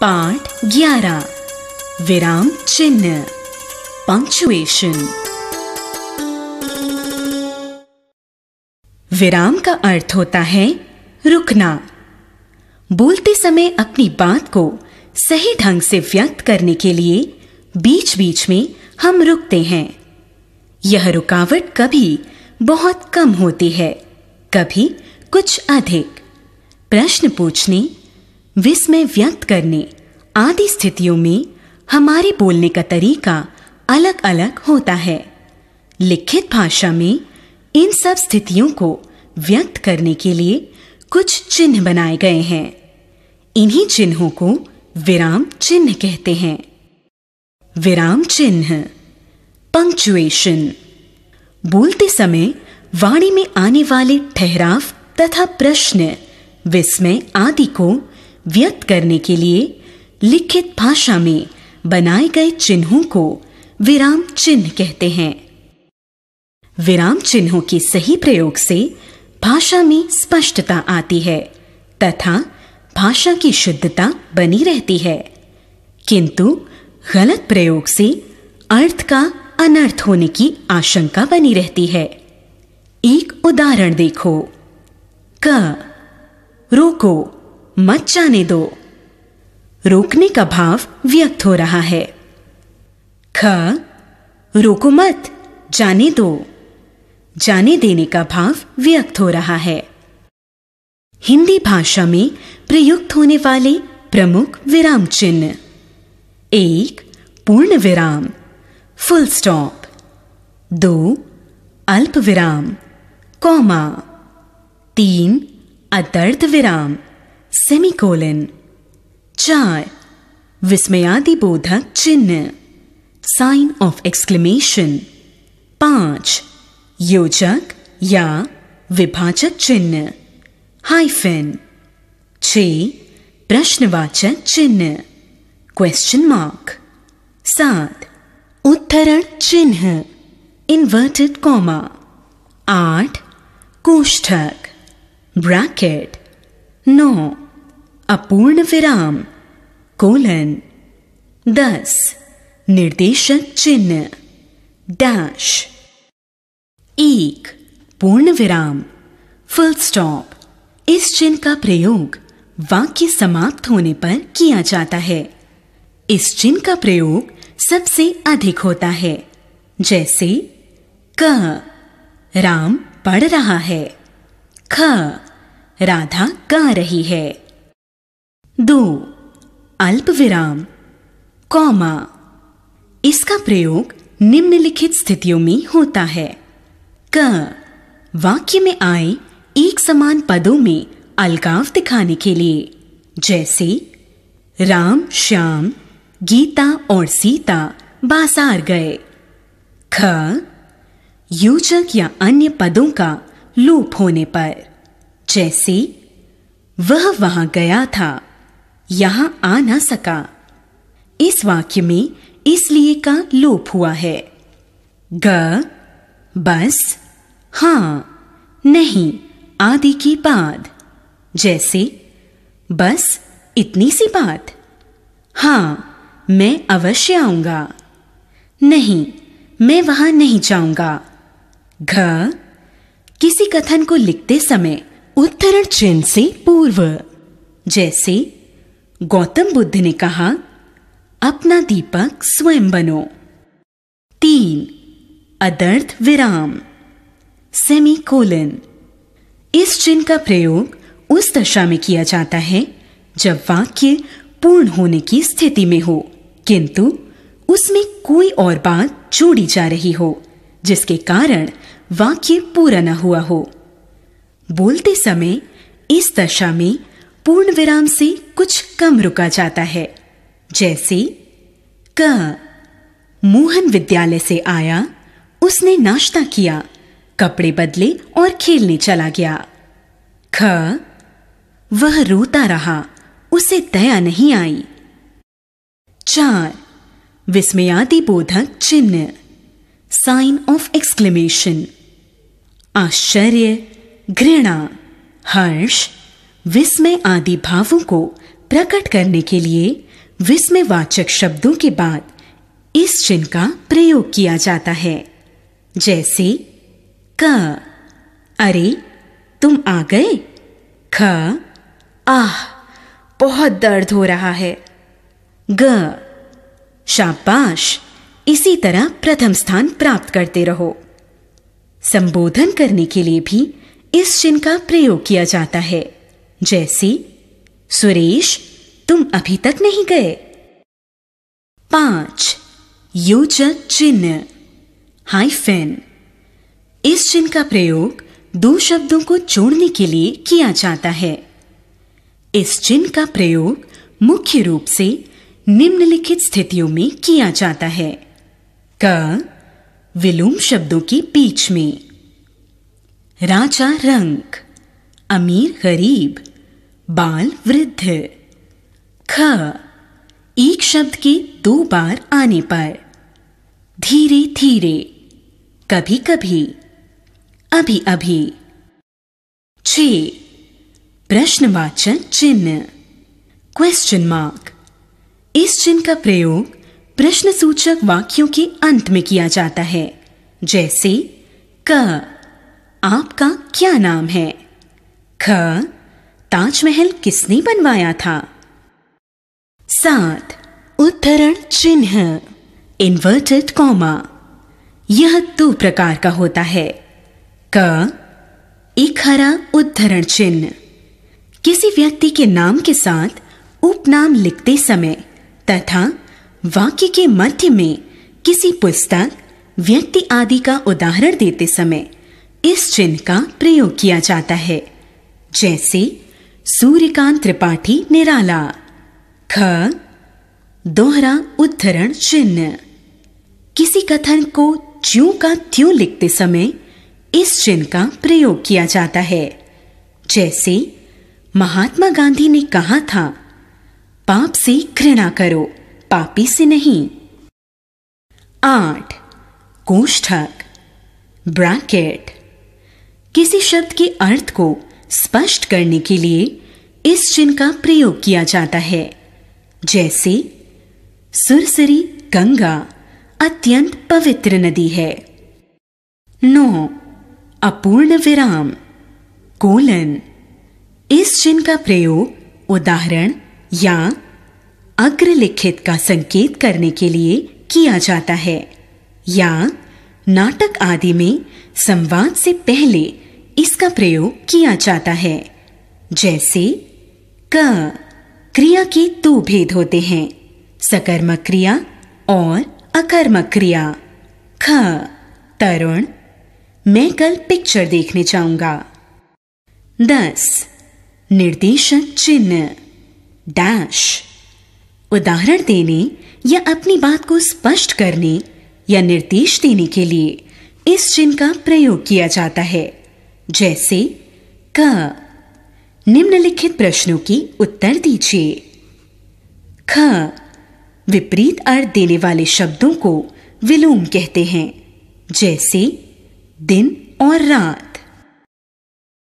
पाठ ग्यारह विराम चिन्ह पंक्चुएशन विराम का अर्थ होता है रुकना बोलते समय अपनी बात को सही ढंग से व्यक्त करने के लिए बीच बीच में हम रुकते हैं यह रुकावट कभी बहुत कम होती है कभी कुछ अधिक प्रश्न पूछने विस्मय व्यक्त करने आदि स्थितियों में हमारे बोलने का तरीका अलग अलग होता है लिखित भाषा में इन सब स्थितियों को व्यक्त करने के लिए कुछ चिन्ह बनाए गए हैं इन्हीं चिन्हों को विराम चिन्ह कहते हैं विराम चिन्ह पंक्चुएशन बोलते समय वाणी में आने वाले ठहराव तथा प्रश्न विस्मय आदि को व्यक्त करने के लिए लिखित भाषा में बनाए गए चिन्हों को विराम चिन्ह कहते हैं विराम चिन्हों के सही प्रयोग से भाषा में स्पष्टता आती है तथा भाषा की शुद्धता बनी रहती है किंतु गलत प्रयोग से अर्थ का अनर्थ होने की आशंका बनी रहती है एक उदाहरण देखो क रोको मत जाने दो रोकने का भाव व्यक्त हो रहा है ख रोको मत जाने दो जाने देने का भाव व्यक्त हो रहा है हिंदी भाषा में प्रयुक्त होने वाले प्रमुख विराम चिन्ह एक पूर्ण विराम फुल स्टॉप दो अल्प विराम कौमा तीन अदर्ध विराम सेमिकोलन चार विस्मयादि बोधक चिन्ह साइन ऑफ एक्सक्लेमेशन पांच योजक या विभाजक चिन्ह हाइफिन छ प्रश्नवाचक चिन्ह क्वेश्चन मार्क सात उत्तरण चिन्ह इन्वर्टेड कॉमा आठ कोष्ठक ब्रैकेट नौ अपूर्ण विराम कोलन दस निर्देशक चिन्ह डैश एक पूर्ण विराम फुल स्टॉप इस चिन्ह का प्रयोग वाक्य समाप्त होने पर किया जाता है इस चिन्ह का प्रयोग सबसे अधिक होता है जैसे क राम पढ़ रहा है ख राधा गा रही है दो अल्प विराम कौमा इसका प्रयोग निम्नलिखित स्थितियों में होता है क वाक्य में आए एक समान पदों में अलगाव दिखाने के लिए जैसे राम श्याम गीता और सीता बाजार गए ख योजक या अन्य पदों का लोप होने पर जैसे वह वहां गया था यहां आ ना सका इस वाक्य में इसलिए का लोप हुआ है ग बस हां नहीं आदि के बाद जैसे बस इतनी सी बात हां मैं अवश्य आऊंगा नहीं मैं वहां नहीं जाऊंगा घ किसी कथन को लिखते समय उत्तरण चिन्ह से पूर्व जैसे गौतम बुद्ध ने कहा अपना दीपक स्वयं बनो तीन अदर्थ विराम सेमी कोलन इस चिन्ह का प्रयोग उस दशा में किया जाता है जब वाक्य पूर्ण होने की स्थिति में हो किंतु उसमें कोई और बात जोड़ी जा रही हो जिसके कारण वाक्य पूरा न हुआ हो बोलते समय इस दशा में पूर्ण विराम से कुछ कम रुका जाता है जैसे क मोहन विद्यालय से आया उसने नाश्ता किया कपड़े बदले और खेलने चला गया ख वह रोता रहा उसे दया नहीं आई चार विस्मयादि बोधक चिन्ह साइन ऑफ एक्सक्लेमेशन आश्चर्य घृणा हर्ष विस्मय आदि भावों को प्रकट करने के लिए विस्मयवाचक शब्दों के बाद इस चिन्ह का प्रयोग किया जाता है जैसे क अरे तुम आ गए ख आह बहुत दर्द हो रहा है ग शाबाश इसी तरह प्रथम स्थान प्राप्त करते रहो संबोधन करने के लिए भी इस चिन्ह का प्रयोग किया जाता है जैसी सुरेश तुम अभी तक नहीं गए पांच योजक चिन्ह हाइफेन इस चिन्ह का प्रयोग दो शब्दों को जोड़ने के लिए किया जाता है इस चिन्ह का प्रयोग मुख्य रूप से निम्नलिखित स्थितियों में किया जाता है क विलोम शब्दों के बीच में राजा रंग अमीर गरीब बाल वृद्ध ख एक शब्द के दो बार आने पर धीरे धीरे कभी कभी अभी अभी छ प्रश्नवाचक चिन्ह क्वेश्चन मार्क इस चिन्ह का प्रयोग प्रश्न सूचक वाक्यों के अंत में किया जाता है जैसे क आपका क्या नाम है ख ताजमहल किसने बनवाया था सात उद्धरण चिन्ह इन्वर्टेड कॉमा यह दो प्रकार का होता है क एक हरा उद्धरण चिन्ह किसी व्यक्ति के नाम के साथ उपनाम लिखते समय तथा वाक्य के मध्य में किसी पुस्तक व्यक्ति आदि का उदाहरण देते समय इस चिन्ह का प्रयोग किया जाता है जैसे सूर्यकांत त्रिपाठी निराला ख दोहरा उद्धरण चिन्ह किसी कथन को ज्यों का त्यों लिखते समय इस चिन्ह का प्रयोग किया जाता है जैसे महात्मा गांधी ने कहा था पाप से घृणा करो पापी से नहीं आठ कोष्ठक ब्रैकेट किसी शब्द के अर्थ को स्पष्ट करने के लिए इस चिन्ह का प्रयोग किया जाता है जैसे सुरसरी गंगा अत्यंत पवित्र नदी है नौ अपूर्ण विराम कोलन इस चिन्ह का प्रयोग उदाहरण या अग्रलिखित का संकेत करने के लिए किया जाता है या नाटक आदि में संवाद से पहले इसका प्रयोग किया जाता है जैसे क क्रिया के दो भेद होते हैं सकर्मक क्रिया और अकर्मक क्रिया ख तरुण मैं कल पिक्चर देखने जाऊंगा दस निर्देशक चिन्ह डैश उदाहरण देने या अपनी बात को स्पष्ट करने या निर्देश देने के लिए इस चिन्ह का प्रयोग किया जाता है जैसे क निम्नलिखित प्रश्नों की उत्तर दीजिए ख विपरीत अर्थ देने वाले शब्दों को विलोम कहते हैं जैसे दिन और रात